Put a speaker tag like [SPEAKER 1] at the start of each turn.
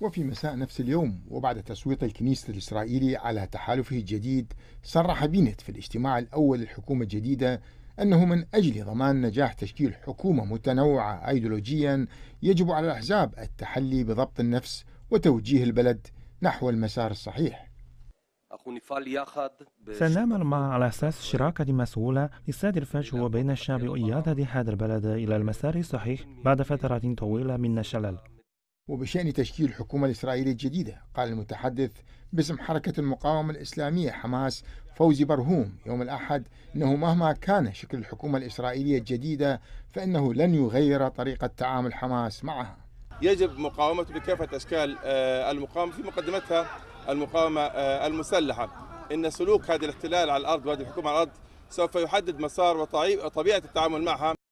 [SPEAKER 1] وفي مساء نفس اليوم وبعد تصويت الكنيسة الإسرائيلي على تحالفه الجديد صرح بينت في الاجتماع الأول للحكومة الجديدة أنه من أجل ضمان نجاح تشكيل حكومة متنوعة أيديولوجيا يجب على الأحزاب التحلي بضبط النفس
[SPEAKER 2] وتوجيه البلد نحو المسار الصحيح سنعمل مع على أساس شراكة مسؤولة لسد الفجوة وبين الشعب وإيادة هذا البلد إلى المسار الصحيح بعد فترة طويلة من الشلل
[SPEAKER 1] وبشأن تشكيل الحكومة الإسرائيلية الجديدة قال المتحدث باسم حركة المقاومة الإسلامية حماس فوزي برهوم يوم الأحد أنه مهما كان شكل الحكومة الإسرائيلية الجديدة فإنه لن يغير طريقة تعامل حماس معها
[SPEAKER 3] يجب مقاومة بكافة أشكال آه، المقاومة في مقدمتها المقاومة آه، المسلحة إن سلوك هذا الاحتلال على الأرض وهذه الحكومة على الأرض سوف يحدد مسار وطبيعة التعامل معها